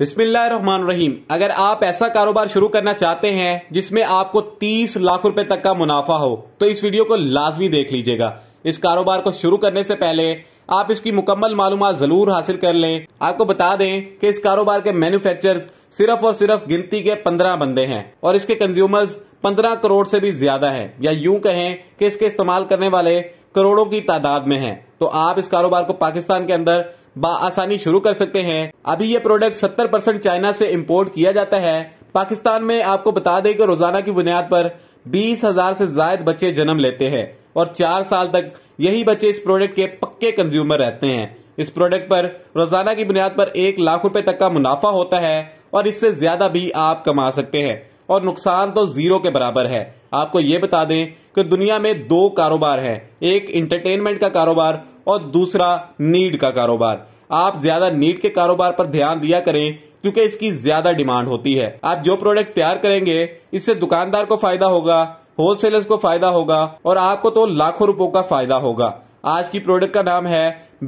बिस्मिल्लाहिर्रहमानिर्रहीम अगर आप ऐसा कारोबार शुरू करना चाहते हैं जिसमें आपको 30 लाख रुपए तक का मुनाफा हो तो इस वीडियो को लाजमी देख लीजिएगा इस कारोबार को शुरू करने से पहले आप इसकी मुकम्मल मालूम जरूर हासिल कर लें आपको बता दें कि इस कारोबार के मैन्युफैक्चर सिर्फ और सिर्फ गिनती के पंद्रह बंदे हैं और इसके कंज्यूमर्स पंद्रह करोड़ से भी ज्यादा है या यूं कहें कि इसके इस्तेमाल करने वाले करोड़ों की तादाद में है तो आप इस कारोबार को पाकिस्तान के अंदर आसानी शुरू कर सकते हैं अभी ये प्रोडक्ट 70 परसेंट चाइना से इम्पोर्ट किया जाता है पाकिस्तान में आपको बता दें कि रोजाना की बुनियाद पर बीस हजार से जायद बच्चे जन्म लेते हैं और चार साल तक यही बच्चे इस प्रोडक्ट के पक्के कंज्यूमर रहते हैं इस प्रोडक्ट पर रोजाना की बुनियाद पर एक लाख रुपए तक का मुनाफा होता है और इससे ज्यादा भी आप कमा सकते हैं और नुकसान तो जीरो के बराबर है आपको ये बता दें कि दुनिया में दो कारोबार हैं एक इंटरटेनमेंट का कारोबार और दूसरा नीड का कारोबार आप ज्यादा नीड के कारोबार पर ध्यान दिया करें क्योंकि इसकी ज्यादा डिमांड होती है आप जो प्रोडक्ट तैयार करेंगे इससे दुकानदार को फायदा होगा होलसेलर्स को फायदा होगा और आपको तो लाखों रुपयों का फायदा होगा आज की प्रोडक्ट का नाम है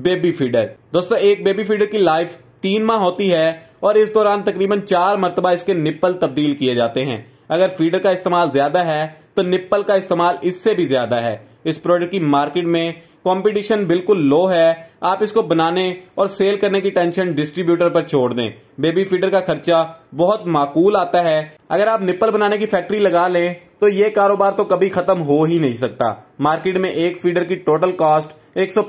बेबी फीडर दोस्तों एक बेबी फीडर की लाइफ तीन माह होती है और इस दौरान तकरीबन चार मरतबा इसके निप्पल तब्दील किए जाते हैं अगर फीडर का इस्तेमाल ज्यादा है तो निप्पल का इस्तेमाल इससे भी ज्यादा है इस प्रोडक्ट की मार्केट में कंपटीशन बिल्कुल लो है आप इसको बनाने और सेल करने की टेंशन डिस्ट्रीब्यूटर पर छोड़ दें बेबी फीडर का खर्चा बहुत माकूल आता है अगर आप निप्पल बनाने की फैक्ट्री लगा लें तो ये कारोबार तो कभी खत्म हो ही नहीं सकता मार्केट में एक फीडर की टोटल कॉस्ट एक सौ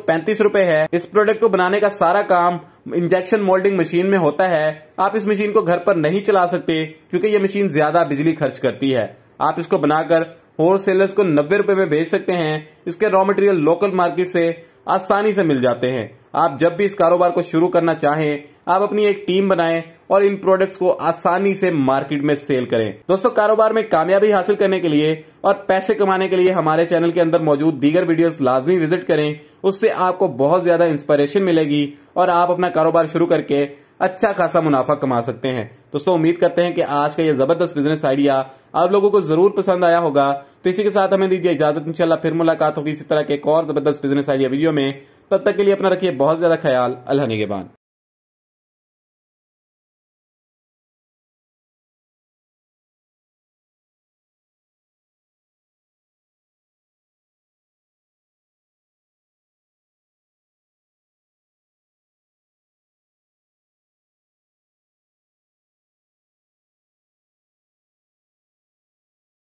है इस प्रोडक्ट को बनाने का सारा काम इंजेक्शन मोल्डिंग मशीन में होता है आप इस मशीन को घर पर नहीं चला सकते क्योंकि ये मशीन ज्यादा बिजली खर्च करती है आप इसको बनाकर होल सेलर्स को नब्बे रुपए में भेज सकते हैं इसके रॉ मटेरियल लोकल मार्केट से आसानी से मिल जाते हैं आप जब भी इस कारोबार को शुरू करना चाहें आप अपनी एक टीम बनाएं और इन प्रोडक्ट्स को आसानी से मार्केट में सेल करें दोस्तों कारोबार में कामयाबी हासिल करने के लिए और पैसे कमाने के लिए हमारे चैनल के अंदर मौजूद दीगर वीडियोस लाजमी विजिट करें उससे आपको बहुत ज्यादा इंस्पिरेशन मिलेगी और आप अपना कारोबार शुरू करके अच्छा खासा मुनाफा कमा सकते हैं दोस्तों उम्मीद करते हैं कि आज का ये ज़बरदस्त बिजनेस आइडिया आप लोगों को ज़रूर पसंद आया होगा तो इसी के साथ हमें दीजिए इजाज़त इंशाल्लाह फिर मुलाकात होगी इसी तरह के एक और ज़बरदस्त बिजनेस आइडिया वीडियो में तब तक के लिए अपना रखिए बहुत ज़्यादा ख्याल अल्लाह निगेबान